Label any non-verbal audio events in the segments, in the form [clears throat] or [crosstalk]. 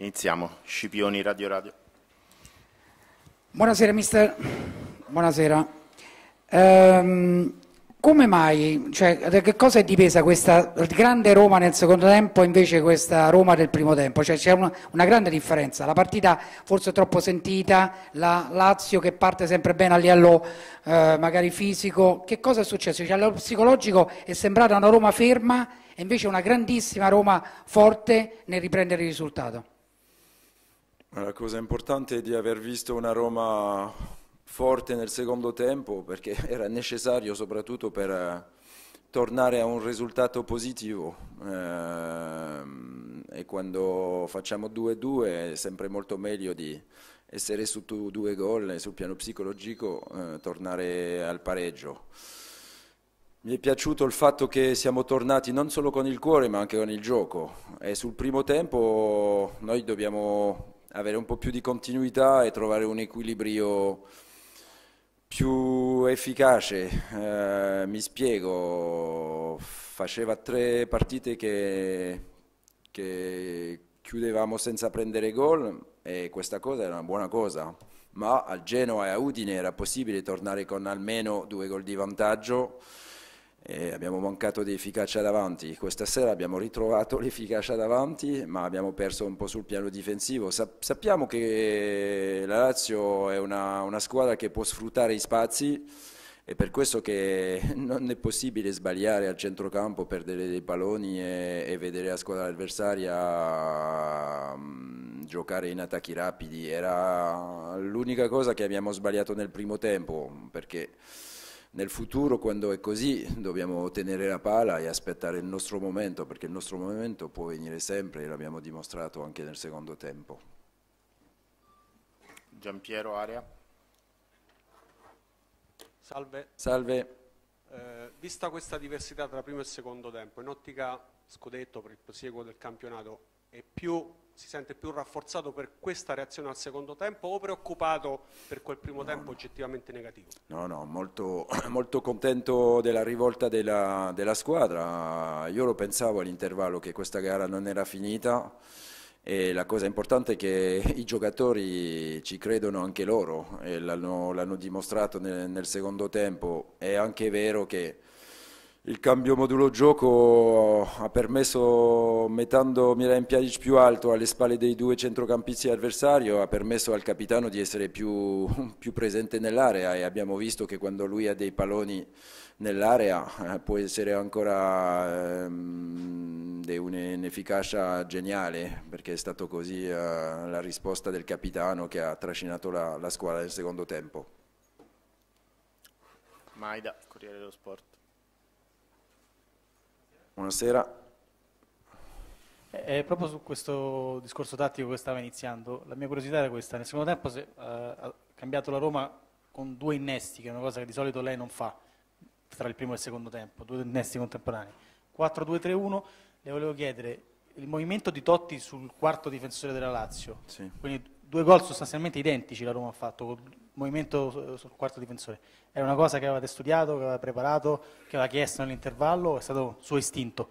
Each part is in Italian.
Iniziamo. Scipioni, Radio Radio. Buonasera mister, buonasera. Ehm, come mai, cioè, da che cosa è dipesa questa grande Roma nel secondo tempo e invece questa Roma del primo tempo? Cioè, c'è una, una, grande differenza, la partita forse troppo sentita, la Lazio che parte sempre bene a livello eh, magari fisico, che cosa è successo? Cioè, a psicologico è sembrata una Roma ferma e invece una grandissima Roma forte nel riprendere il risultato. La cosa importante è di aver visto una Roma forte nel secondo tempo perché [laughs] era necessario soprattutto per eh, tornare a un risultato positivo ehm, e quando facciamo 2-2 è sempre molto meglio di essere su due gol e sul piano psicologico eh, tornare al pareggio. Mi è piaciuto il fatto che siamo tornati non solo con il cuore ma anche con il gioco e sul primo tempo noi dobbiamo avere un po' più di continuità e trovare un equilibrio più efficace. Eh, mi spiego, faceva tre partite che, che chiudevamo senza prendere gol e questa cosa era una buona cosa, ma al Genoa e a Udine era possibile tornare con almeno due gol di vantaggio e abbiamo mancato di efficacia davanti. Questa sera abbiamo ritrovato l'efficacia davanti, ma abbiamo perso un po' sul piano difensivo. sappiamo che la Lazio è una, una squadra che può sfruttare i spazi. È per questo che [laughs] non è possibile sbagliare al centrocampo, perdere dei palloni e, e vedere la squadra avversaria mm, giocare in attacchi rapidi. Era l'unica cosa che abbiamo sbagliato nel primo tempo, perché nel futuro, quando è così, dobbiamo tenere la pala e aspettare il nostro momento, perché il nostro momento può venire sempre e l'abbiamo dimostrato anche nel secondo tempo. Giampiero Aria. Salve. Salve. Eh, vista questa diversità tra primo e secondo tempo, in ottica scudetto per il prosieguo del campionato, è più si sente più rafforzato per questa reazione al secondo tempo o preoccupato per quel primo no, tempo no. oggettivamente negativo? No, no, molto, [clears throat] molto contento della rivolta della, della squadra. Io lo pensavo all'intervallo che questa gara non era finita. E la cosa importante è che i giocatori ci credono anche loro e l'hanno, dimostrato nel, nel, secondo tempo. È anche vero che il cambio modulo gioco ha permesso, mettendo Milan Pjanic più alto alle spalle dei due centrocampisti avversari, ha permesso al capitano di essere più, [laughs] più presente nell'area e abbiamo visto che quando lui ha dei palloni nell'area eh, può essere ancora eh, di un'efficacia geniale perché è stata così eh, la risposta del capitano che ha trascinato la, la squadra nel secondo tempo. Maida, Corriere dello Sport. Buonasera. Eh, eh, proprio su questo discorso tattico che stava iniziando, la mia curiosità era questa. Nel secondo tempo se, eh, ha cambiato la Roma con due innesti, che è una cosa che di solito lei non fa tra il primo e il secondo tempo, due innesti contemporanei. 4-2-3-1, le volevo chiedere il movimento di Totti sul quarto difensore della Lazio. Sì. Quindi due gol sostanzialmente identici la Roma ha fatto, movimento eh, sul quarto difensore. Era una cosa che avevate studiato, che avevate preparato, che aveva chiesto nell'intervallo, è stato suo istinto?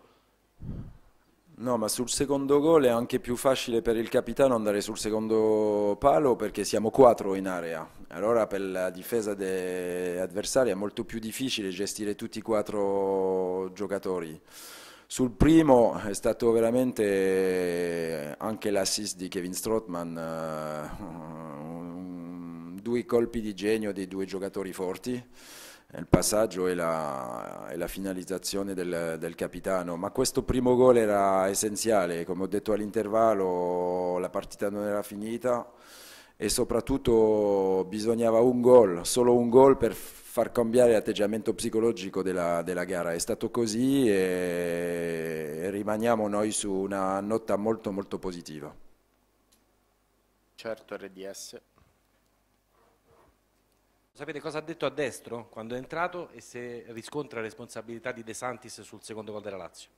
No, ma sul secondo gol è anche più facile per il capitano andare sul secondo palo perché siamo quattro in area. Allora per la difesa avversaria è molto più difficile gestire tutti e quattro giocatori. Sul primo è stato veramente anche l'assist di Kevin Strottman eh, due colpi di genio dei due giocatori forti, il passaggio e la, e la finalizzazione del, del, capitano, ma questo primo gol era essenziale, come ho detto all'intervallo la partita non era finita e soprattutto bisognava un gol, solo un gol per far cambiare l'atteggiamento psicologico della, della, gara. È stato così e, e rimaniamo noi su una nota molto molto positiva. Certo, RDS. Sapete cosa ha detto a destro quando è entrato e se riscontra responsabilità di De Santis sul secondo gol della Lazio?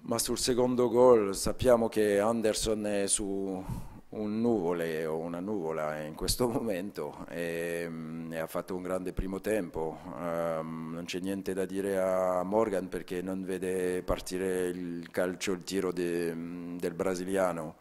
Ma sul secondo gol sappiamo che Anderson è su un nuvole o una nuvola in questo [laughs] momento e, mm, e ha fatto un grande primo tempo. Um, non c'è niente da dire a Morgan perché non vede partire il calcio, il tiro de, mm, del brasiliano.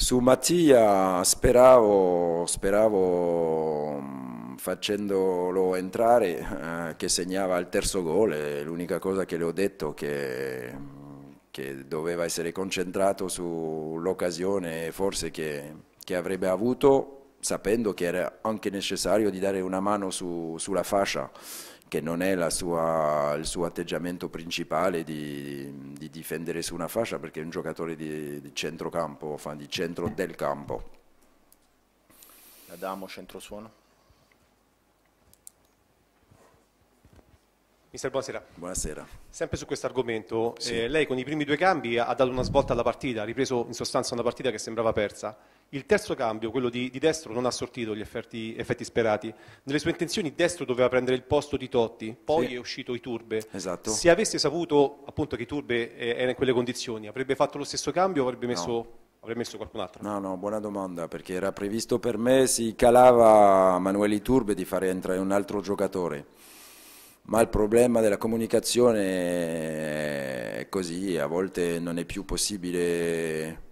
Su Mattia speravo, speravo mm, facendolo entrare eh, che segnava il terzo gol, l'unica cosa che le ho detto che, mm, che doveva essere concentrato sull'occasione forse che, che avrebbe avuto sapendo che era anche necessario di dare una mano su, sulla fascia che non è sua, il suo atteggiamento principale di, di, difendere su una fascia perché è un giocatore di, di centrocampo, di centro del campo. Adamo, centrosuono. Mister, buonasera. Buonasera. Sempre su questo argomento, sì. eh, lei con i primi due cambi ha dato una svolta alla partita, ha ripreso in sostanza una partita che sembrava persa. Il terzo cambio, quello di, di destro, non ha sortito gli effetti, effetti, sperati. Nelle sue intenzioni destro doveva prendere il posto di Totti, poi sì. è uscito Iturbe. Esatto. Se avesse saputo appunto che Iturbe eh, era in quelle condizioni, avrebbe fatto lo stesso cambio o avrebbe messo... No avrei messo qualcun altro? No, no, buona domanda, perché era previsto per me, si calava Manueli Turbe di fare entrare un altro giocatore ma il problema della comunicazione è così, a volte non è più possibile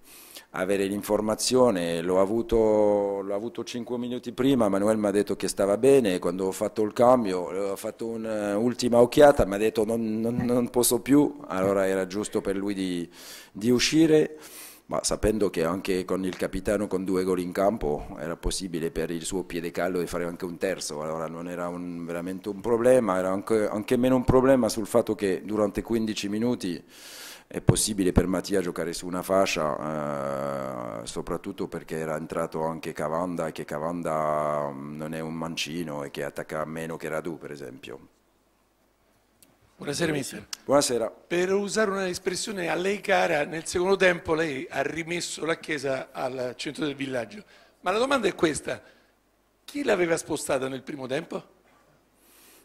avere l'informazione, l'ho avuto, l'ho avuto 5 minuti prima, Manuel mi ha detto che stava bene, quando ho fatto il cambio, eh, ho fatto un'ultima occhiata, mi ha detto non, non, non posso più, allora era giusto per lui di, di uscire ma sapendo che anche con il capitano con due gol in campo era possibile per il suo piede callo di fare anche un terzo, allora non era un, veramente un problema, era anche, anche, meno un problema sul fatto che durante 15 minuti è possibile per Mattia giocare su una fascia, eh, soprattutto perché era entrato anche Cavanda e che Cavanda mm, non è un mancino e che attacca meno che Radu per esempio. Buonasera, Mister. Buonasera. Per usare un'espressione a lei cara, nel secondo tempo lei ha rimesso la chiesa al centro del villaggio. Ma la domanda è questa, chi l'aveva spostata nel primo tempo?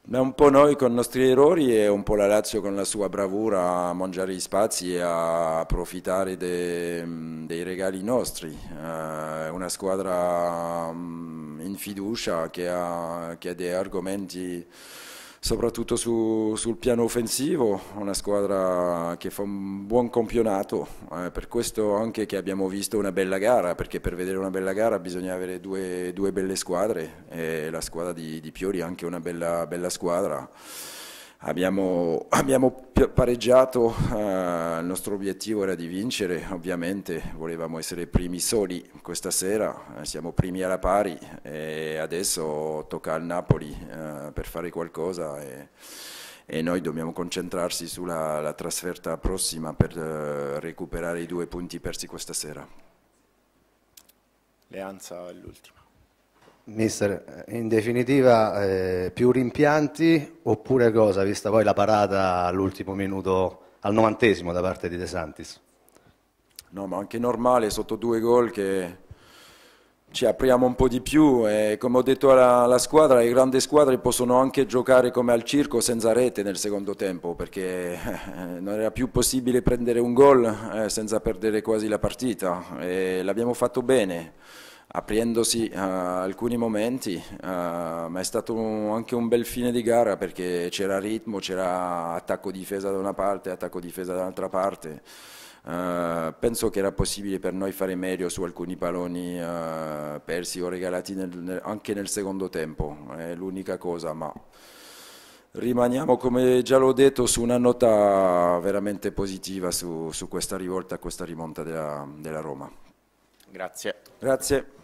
Un po' noi con i nostri errori e un po' la Lazio con la sua bravura a mangiare gli spazi e a approfittare de, dei regali nostri. È eh, una squadra mm, in fiducia che ha, che ha dei argomenti soprattutto su, sul piano offensivo, una squadra che fa un buon campionato, eh, per questo anche che abbiamo visto una bella gara, perché per vedere una bella gara bisogna avere due, due belle squadre e la squadra di, di Piori è anche una bella, bella squadra. Abbiamo, abbiamo, pareggiato, eh, il nostro obiettivo era di vincere, ovviamente volevamo essere primi soli questa sera, eh, siamo primi alla pari e adesso tocca al Napoli eh, per fare qualcosa e, e, noi dobbiamo concentrarsi sulla trasferta prossima per eh, recuperare i due punti persi questa sera. Leanza è l'ultima. Mister, eh, in definitiva eh, più rimpianti oppure cosa, vista poi la parata all'ultimo minuto, al novantesimo da parte di De Santis? No, ma anche normale sotto due gol che ci apriamo un po' di più e come ho detto alla, alla squadra, le grandi squadre possono anche giocare come al circo senza rete nel secondo tempo perché eh, non era più possibile prendere un gol eh, senza perdere quasi la partita e l'abbiamo fatto bene aprendosi uh, alcuni momenti, uh, ma è stato un, anche un bel fine di gara perché c'era ritmo, c'era attacco-difesa da una parte, attacco-difesa dall'altra parte. Uh, penso che era possibile per noi fare meglio su alcuni palloni uh, persi o regalati nel, nel, anche nel secondo tempo, è l'unica cosa, ma rimaniamo, come già l'ho detto, su una nota veramente positiva su, su questa rivolta, questa rimonta della, della Roma. Grazie. Grazie.